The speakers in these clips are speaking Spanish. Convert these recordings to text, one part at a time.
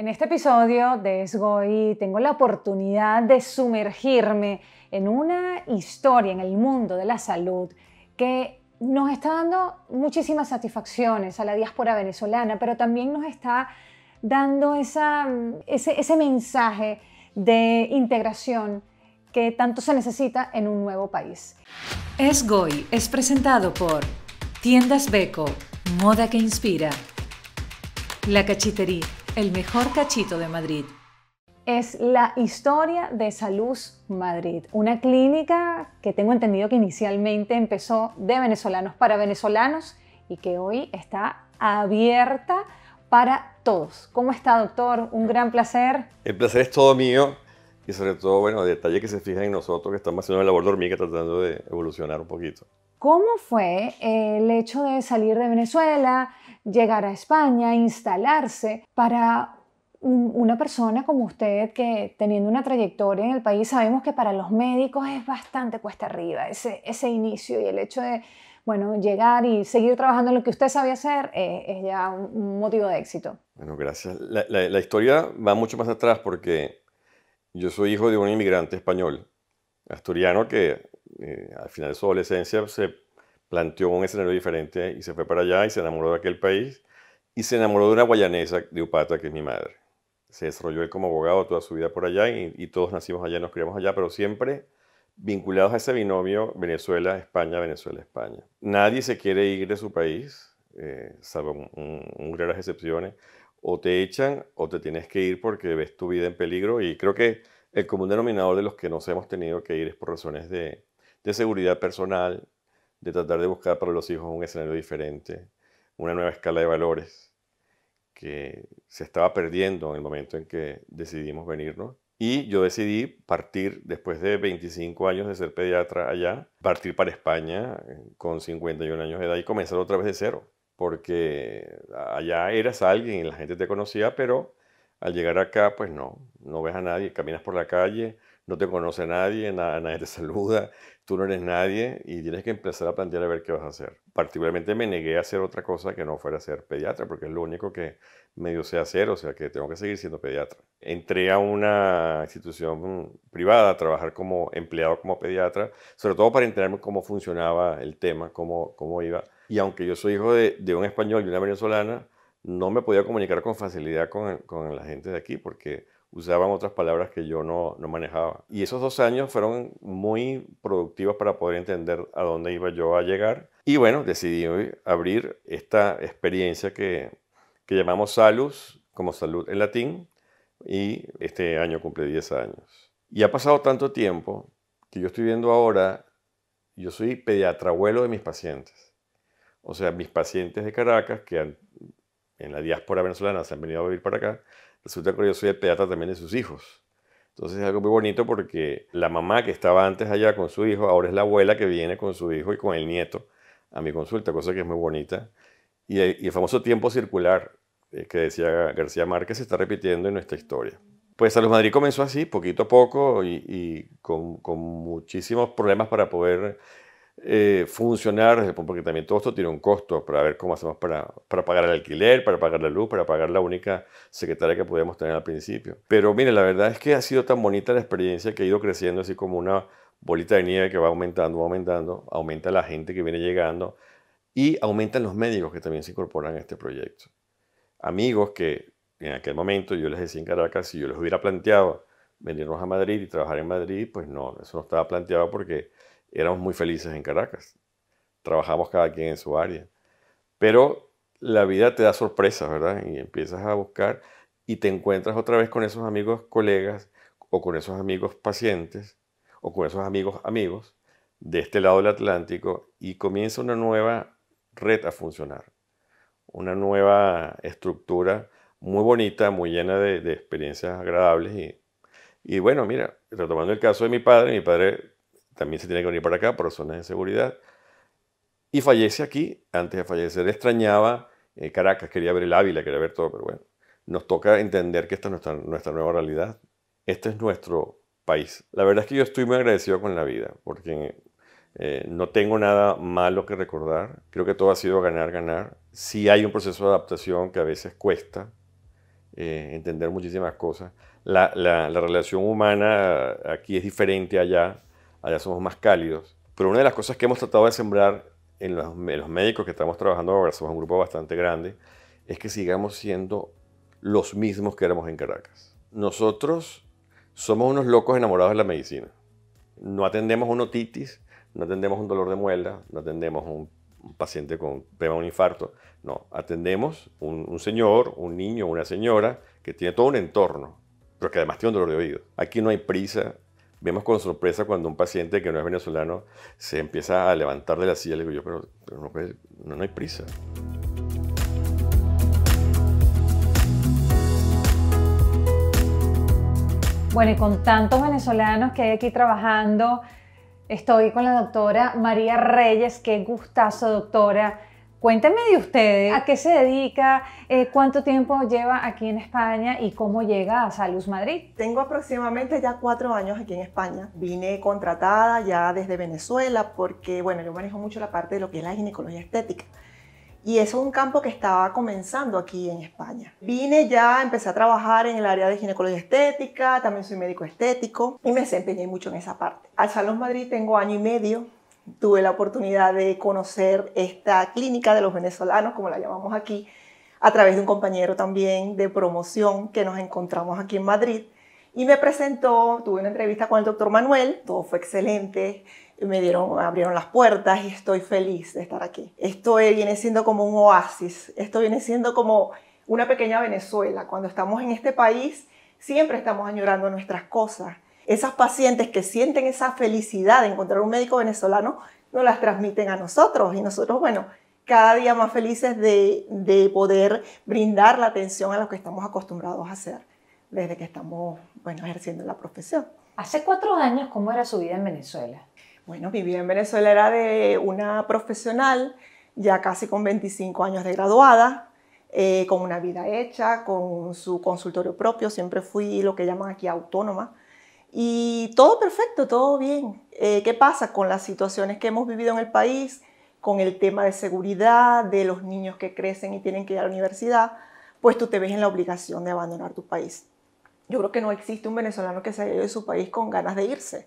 En este episodio de Esgoy tengo la oportunidad de sumergirme en una historia en el mundo de la salud que nos está dando muchísimas satisfacciones a la diáspora venezolana, pero también nos está dando ese, mensaje de integración que tanto se necesita en un nuevo país. Esgoy es presentado por Tiendas Beco, moda que inspira, La Cachitería el mejor cachito de Madrid. Es la historia de Salud Madrid, una clínica que tengo entendido que inicialmente empezó de venezolanos para venezolanos y que hoy está abierta para todos. ¿Cómo está, doctor? Un gran placer. El placer es todo mío y sobre todo, bueno, detalle que se fijan en nosotros que estamos haciendo el labor de tratando de evolucionar un poquito. ¿Cómo fue el hecho de salir de Venezuela, llegar a España, instalarse para una persona como usted que teniendo una trayectoria en el país, sabemos que para los médicos es bastante cuesta arriba ese, ese inicio y el hecho de, bueno, llegar y seguir trabajando en lo que usted sabía hacer eh, es ya un, motivo de éxito. Bueno, gracias. La, la, historia va mucho más atrás porque yo soy hijo de un inmigrante español, asturiano, que eh, al final de su adolescencia se planteó un escenario diferente y se fue para allá y se enamoró de aquel país y se enamoró de una guayanesa de Upata, que es mi madre. Se desarrolló él como abogado toda su vida por allá y, todos nacimos allá, nos criamos allá, pero siempre vinculados a ese binomio Venezuela-España, Venezuela-España. Nadie se quiere ir de su país, eh, salvo un, un, excepciones. O te echan o te tienes que ir porque ves tu vida en peligro y creo que el común denominador de los que nos hemos tenido que ir es por razones de, de seguridad personal, de tratar de buscar para los hijos un escenario diferente, una nueva escala de valores que se estaba perdiendo en el momento en que decidimos venirnos. Y yo decidí partir, después de 25 años de ser pediatra allá, partir para España eh, con 51 años de edad y comenzar otra vez de cero. Porque allá eras alguien y la gente te conocía, pero al llegar acá, pues no, no ves a nadie, caminas por la calle, no te conoce nadie, nada, nadie te saluda, tú no eres nadie y tienes que empezar a plantear a ver qué vas a hacer. Particularmente me negué a hacer otra cosa que no fuera ser pediatra, porque es lo único que me dio sé hacer, o sea que tengo que seguir siendo pediatra. Entré a una institución privada a trabajar como empleado, como pediatra, sobre todo para enterarme cómo funcionaba el tema, cómo, cómo iba. Y aunque yo soy hijo de, un español y una venezolana, no me podía comunicar con facilidad con, con la gente de aquí, porque usaban otras palabras que yo no, manejaba. Y esos dos años fueron muy productivos para poder entender a dónde iba yo a llegar. Y bueno, decidí abrir esta experiencia que, llamamos Salus, como salud en latín, y este año cumple 10 años. Y ha pasado tanto tiempo que yo estoy viendo ahora, yo soy pediatra abuelo de mis pacientes. O sea, mis pacientes de Caracas, que en la diáspora venezolana se han venido a vivir para acá, Resulta que yo soy el pediatra también de sus hijos. Entonces es algo muy bonito porque la mamá que estaba antes allá con su hijo, ahora es la abuela que viene con su hijo y con el nieto a mi consulta, cosa que es muy bonita. Y el, famoso tiempo circular eh, que decía García Márquez se está repitiendo en nuestra historia. Pues Salud Madrid comenzó así, poquito a poco y, con, con muchísimos problemas para poder eh, funcionar, porque también todo esto tiene un costo, para ver cómo hacemos para, para, pagar el alquiler, para pagar la luz, para pagar la única secretaria que podíamos tener al principio. Pero mire, la verdad es que ha sido tan bonita la experiencia que ha ido creciendo así como una bolita de nieve que va aumentando, va aumentando, aumenta la gente que viene llegando y aumentan los médicos que también se incorporan a este proyecto. Amigos que en aquel momento yo les decía en Caracas, si yo les hubiera planteado venirnos a Madrid y trabajar en Madrid, pues no, eso no estaba planteado porque éramos muy felices en Caracas. Trabajamos cada quien en su área. Pero la vida te da sorpresas, ¿verdad? Y empiezas a buscar y te encuentras otra vez con esos amigos colegas o con esos amigos pacientes o con esos amigos amigos de este lado del Atlántico y comienza una nueva red a funcionar. Una nueva estructura muy bonita, muy llena de, experiencias agradables y, y bueno, mira, retomando el caso de mi padre, mi padre también se tiene que venir para acá por zonas de seguridad. Y fallece aquí, antes de fallecer extrañaba eh, Caracas, quería ver el Ávila, quería ver todo, pero bueno, nos toca entender que esta es nuestra, nuestra nueva realidad, este es nuestro país. La verdad es que yo estoy muy agradecido con la vida, porque eh, no tengo nada malo que recordar, creo que todo ha sido ganar, ganar. Sí hay un proceso de adaptación que a veces cuesta eh, entender muchísimas cosas. La, la, la relación humana aquí es diferente allá, allá somos más cálidos. Pero una de las cosas que hemos tratado de sembrar en los, médicos que estamos trabajando ahora, somos un grupo bastante grande, es que sigamos siendo los mismos que éramos en Caracas. Nosotros somos unos locos enamorados de la medicina. No atendemos un otitis, no atendemos un dolor de muela, no atendemos un, paciente con un infarto. No, atendemos un, un, señor, un niño, una señora que tiene todo un entorno, pero que además tiene un dolor de oído. Aquí no hay prisa, vemos con sorpresa cuando un paciente que no es venezolano se empieza a levantar de la silla. Le digo yo, pero, no, no, no hay prisa. Bueno, y con tantos venezolanos que hay aquí trabajando, estoy con la doctora María Reyes. Qué gustazo, doctora Cuéntenme de ustedes, a qué se dedica, eh, cuánto tiempo lleva aquí en España y cómo llega a Salud Madrid. Tengo aproximadamente ya cuatro años aquí en España. Vine contratada ya desde Venezuela porque, bueno, yo manejo mucho la parte de lo que es la ginecología estética. Y eso es un campo que estaba comenzando aquí en España. Vine ya, empecé a trabajar en el área de ginecología estética, también soy médico estético y me desempeñé mucho en esa parte. Al Salud Madrid tengo año y medio, tuve la oportunidad de conocer esta clínica de los venezolanos, como la llamamos aquí, a través de un compañero también de promoción que nos encontramos aquí en Madrid. Y me presentó, tuve una entrevista con el doctor Manuel, todo fue excelente, me dieron, abrieron las puertas y estoy feliz de estar aquí. Esto viene siendo como un oasis, esto viene siendo como una pequeña Venezuela. Cuando estamos en este país, siempre estamos añorando nuestras cosas esas pacientes que sienten esa felicidad de encontrar un médico venezolano, nos las transmiten a nosotros y nosotros, bueno, cada día más felices de, de poder brindar la atención a lo que estamos acostumbrados a hacer desde que estamos, bueno, ejerciendo la profesión. Hace cuatro años, ¿cómo era su vida en Venezuela? Bueno, mi vida en Venezuela era de una profesional ya casi con 25 años de graduada, eh, con una vida hecha, con su consultorio propio, siempre fui lo que llaman aquí autónoma, y todo perfecto, todo bien. Eh, ¿Qué pasa con las situaciones que hemos vivido en el país, con el tema de seguridad, de los niños que crecen y tienen que ir a la universidad? Pues tú te ves en la obligación de abandonar tu país. Yo creo que no existe un venezolano que se haya ido de su país con ganas de irse.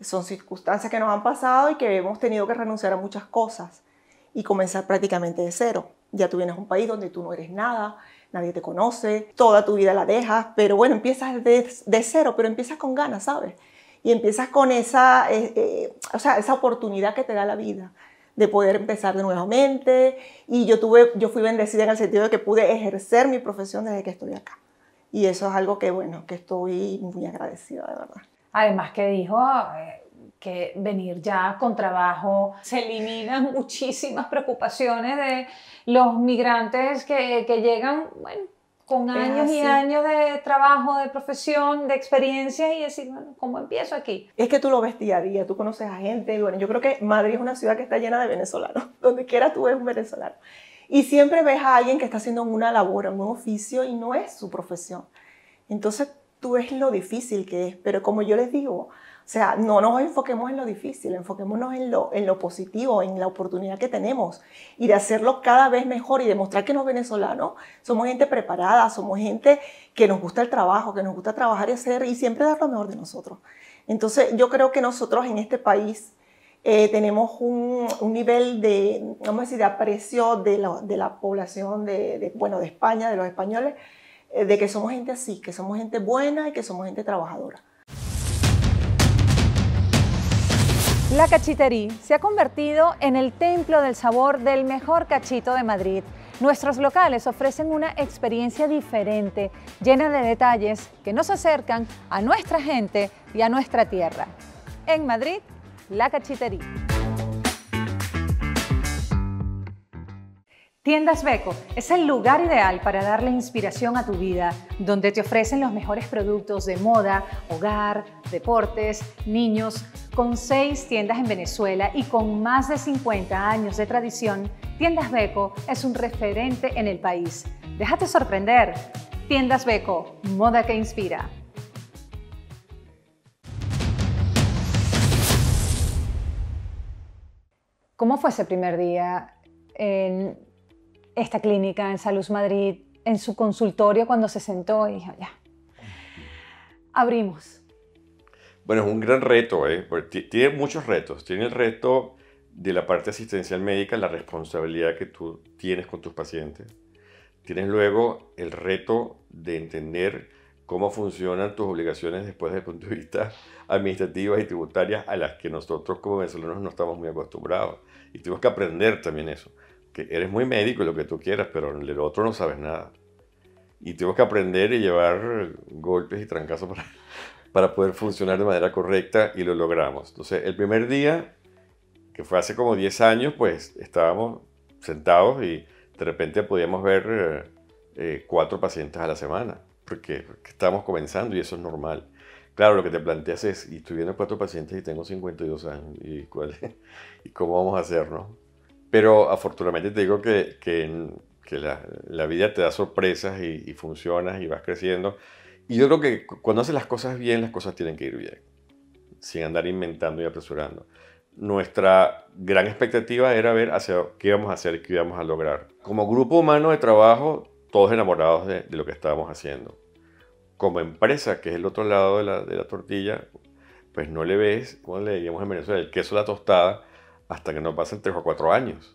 Son circunstancias que nos han pasado y que hemos tenido que renunciar a muchas cosas y comenzar prácticamente de cero. Ya tú vienes a un país donde tú no eres nada, nadie te conoce, toda tu vida la dejas, pero bueno, empiezas de, cero, pero empiezas con ganas, ¿sabes? Y empiezas con esa, eh, eh, o sea, esa oportunidad que te da la vida de poder empezar de nuevamente. Y yo, tuve, yo fui bendecida en el sentido de que pude ejercer mi profesión desde que estoy acá. Y eso es algo que, bueno, que estoy muy agradecida, de verdad. Además que dijo, eh, que venir ya con trabajo. Se eliminan muchísimas preocupaciones de los migrantes que, que llegan, bueno, con años y años de trabajo, de profesión, de experiencia y decir, bueno, ¿cómo empiezo aquí? Es que tú lo ves día a día, tú conoces a gente. Bueno, yo creo que Madrid es una ciudad que está llena de venezolanos. Donde quiera tú eres un venezolano. Y siempre ves a alguien que está haciendo una labor, un oficio y no es su profesión. Entonces tú ves lo difícil que es. Pero como yo les digo, o sea, no nos enfoquemos en lo difícil, enfoquémonos en lo, en lo positivo, en la oportunidad que tenemos y de hacerlo cada vez mejor y demostrar que los venezolanos somos gente preparada, somos gente que nos gusta el trabajo, que nos gusta trabajar y hacer y siempre dar lo mejor de nosotros. Entonces, yo creo que nosotros en este país eh, tenemos un, nivel de, vamos a decir, de aprecio de la, población de, bueno, de España, de los españoles, eh, de que somos gente así, que somos gente buena y que somos gente trabajadora. La cachitería se ha convertido en el templo del sabor del mejor cachito de Madrid. Nuestros locales ofrecen una experiencia diferente, llena de detalles que nos acercan a nuestra gente y a nuestra tierra. En Madrid, la cachitería. Tiendas Beco es el lugar ideal para darle inspiración a tu vida, donde te ofrecen los mejores productos de moda, hogar, deportes, niños. Con seis tiendas en Venezuela y con más de 50 años de tradición, Tiendas Beco es un referente en el país. Déjate sorprender. Tiendas Beco, moda que inspira. ¿Cómo fue ese primer día? En esta clínica en Salud Madrid, en su consultorio cuando se sentó y dijo, ya, abrimos. Bueno, es un gran reto, ¿eh? tiene muchos retos. Tiene el reto de la parte asistencial médica, la responsabilidad que tú tienes con tus pacientes. Tienes luego el reto de entender cómo funcionan tus obligaciones después desde el punto de vista administrativas y tributarias a las que nosotros como venezolanos no estamos muy acostumbrados. Y tenemos que aprender también eso que eres muy médico y lo que tú quieras, pero en el otro no sabes nada. Y tengo que aprender y llevar golpes y trancazos para, para poder funcionar de manera correcta y lo logramos. Entonces, el primer día, que fue hace como 10 años, pues estábamos sentados y de repente podíamos ver eh, eh, cuatro pacientes a la semana, porque, estábamos comenzando y eso es normal. Claro, lo que te planteas es, y estoy viendo cuatro pacientes y tengo 52 años, ¿y, cuál, y cómo vamos a hacer, pero afortunadamente te digo que, la, vida te da sorpresas y, y, funcionas y vas creciendo. Y yo creo que cuando haces las cosas bien, las cosas tienen que ir bien, sin andar inventando y apresurando. Nuestra gran expectativa era ver hacia qué íbamos a hacer, qué íbamos a lograr. Como grupo humano de trabajo, todos enamorados de, lo que estábamos haciendo. Como empresa, que es el otro lado de la, de la tortilla, pues no le ves, como le diríamos en Venezuela, el queso a la tostada, hasta que no pasen tres o cuatro años.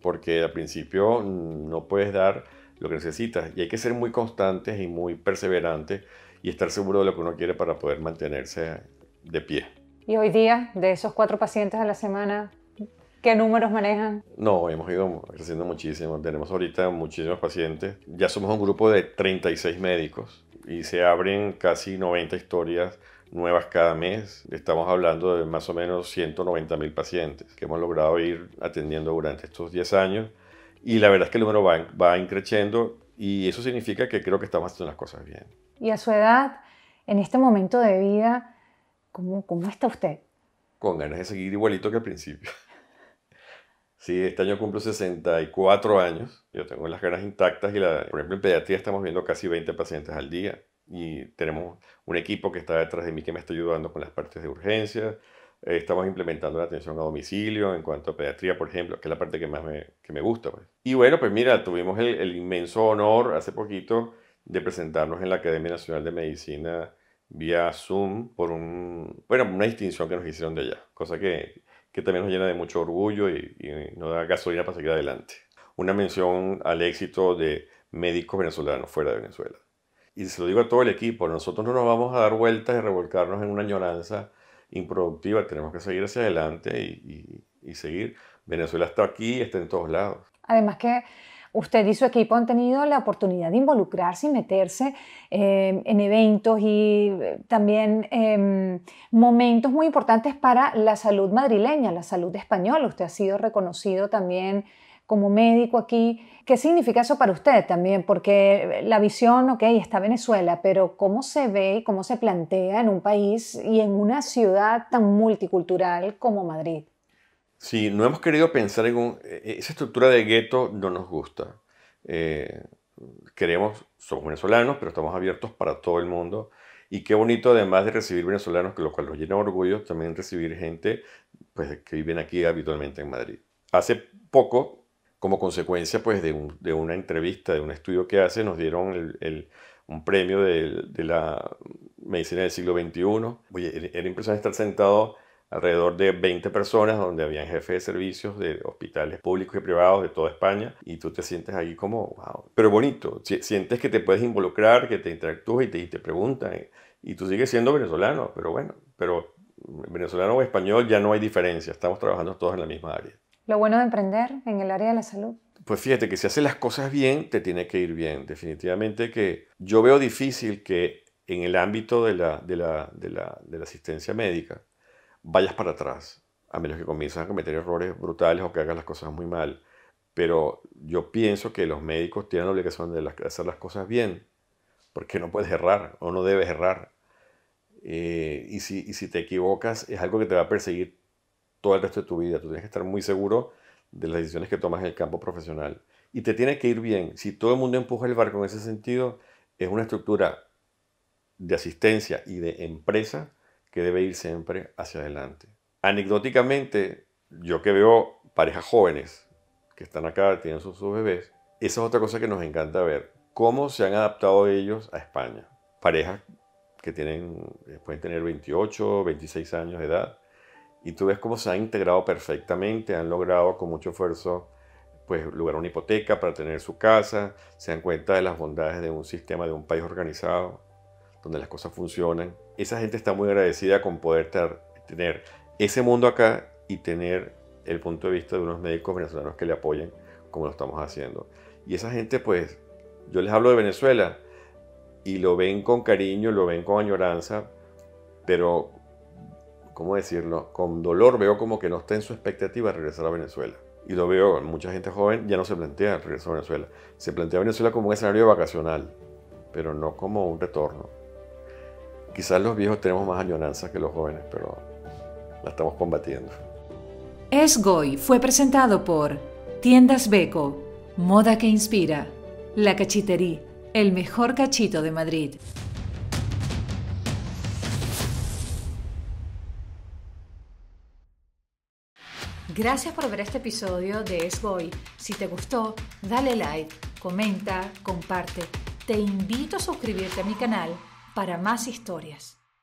Porque al principio no puedes dar lo que necesitas y hay que ser muy constantes y muy perseverantes y estar seguro de lo que uno quiere para poder mantenerse de pie. ¿Y hoy día, de esos cuatro pacientes a la semana, qué números manejan? No, hemos ido creciendo muchísimo. Tenemos ahorita muchísimos pacientes. Ya somos un grupo de 36 médicos y se abren casi 90 historias nuevas cada mes. Estamos hablando de más o menos 190 mil pacientes que hemos logrado ir atendiendo durante estos 10 años. Y la verdad es que el número va, va increciendo y eso significa que creo que estamos haciendo las cosas bien. Y a su edad, en este momento de vida, ¿cómo, cómo está usted? Con ganas de seguir igualito que al principio. Sí, este año cumplo 64 años. Yo tengo las ganas intactas y, la, por ejemplo, en pediatría estamos viendo casi 20 pacientes al día y tenemos un equipo que está detrás de mí que me está ayudando con las partes de urgencia. Eh, estamos implementando la atención a domicilio en cuanto a pediatría, por ejemplo, que es la parte que más me, que me gusta. Pues. Y bueno, pues mira, tuvimos el, el, inmenso honor hace poquito de presentarnos en la Academia Nacional de Medicina vía Zoom por un, bueno, una distinción que nos hicieron de allá, cosa que, que también nos llena de mucho orgullo y, y nos da gasolina para seguir adelante. Una mención al éxito de médicos venezolanos fuera de Venezuela y se lo digo a todo el equipo, nosotros no nos vamos a dar vueltas y revolcarnos en una añoranza improductiva, tenemos que seguir hacia adelante y, y, seguir. Venezuela está aquí, está en todos lados. Además que usted y su equipo han tenido la oportunidad de involucrarse y meterse em, en eventos y eh, también em, momentos muy importantes para la salud madrileña, la salud española. Usted ha sido reconocido también como médico aquí. ¿Qué significa eso para usted también? Porque la visión, ok, está Venezuela, pero ¿cómo se ve y cómo se plantea en un país y en una ciudad tan multicultural como Madrid? Sí, no hemos querido pensar en un, eh, esa estructura de gueto, no nos gusta. queremos, eh, somos venezolanos, pero estamos abiertos para todo el mundo. Y qué bonito, además de recibir venezolanos, que lo cual nos llena de orgullo, también recibir gente pues, que viven aquí habitualmente en Madrid. Hace poco como consecuencia pues, de, una entrevista, de un estudio que hace, nos dieron un premio de, la medicina del siglo XXI. Oye, era impresionante estar sentado alrededor de 20 personas donde habían jefes de servicios de hospitales públicos y privados de toda España y tú te sientes ahí como, wow, pero bonito, sientes que te puedes involucrar, que te interactúas y te, y te preguntan y tú sigues siendo venezolano, pero bueno, pero venezolano o español ya no hay diferencia, estamos trabajando todos en la misma área. Lo bueno de emprender en el área de la salud. Pues fíjate que si haces las cosas bien, te tiene que ir bien. Definitivamente que yo veo difícil que en el ámbito de la, de la, de la, de la asistencia médica vayas para atrás, a menos que comiences a cometer errores brutales o que hagas las cosas muy mal. Pero yo pienso que los médicos tienen la obligación de hacer las cosas bien, porque no puedes errar o no debes errar. Eh, y, si, y si te equivocas, es algo que te va a perseguir todo el resto de tu vida. Tú tienes que estar muy seguro de las decisiones que tomas en el campo profesional. Y te tiene que ir bien. Si todo el mundo empuja el barco en ese sentido, es una estructura de asistencia y de empresa que debe ir siempre hacia adelante. Anecdóticamente, yo que veo parejas jóvenes que están acá, tienen sus, bebés, esa es otra cosa que nos encanta ver. Cómo se han adaptado ellos a España. Parejas que tienen, eh, pueden tener 28, 26 años de edad, y tú ves cómo se han integrado perfectamente, han logrado con mucho esfuerzo pues lograr una hipoteca para tener su casa, se dan cuenta de las bondades de un sistema de un país organizado, donde las cosas funcionan. Esa gente está muy agradecida con poder tener ese mundo acá y tener el punto de vista de unos médicos venezolanos que le apoyen como lo estamos haciendo. Y esa gente pues, yo les hablo de Venezuela y lo ven con cariño, lo ven con añoranza, pero ¿cómo decirlo? Con dolor veo como que no está en su expectativa de regresar a Venezuela. Y lo veo, mucha gente joven ya no se plantea el regreso a Venezuela. Se plantea Venezuela como un escenario vacacional, pero no como un retorno. Quizás los viejos tenemos más añoranzas que los jóvenes, pero la estamos combatiendo. Es Goy fue presentado por Tiendas Beco, Moda que Inspira, La Cachitería, el mejor cachito de Madrid. Gracias por ver este episodio de Es Boy. Si te gustó, dale like, comenta, comparte. Te invito a suscribirte a mi canal para más historias.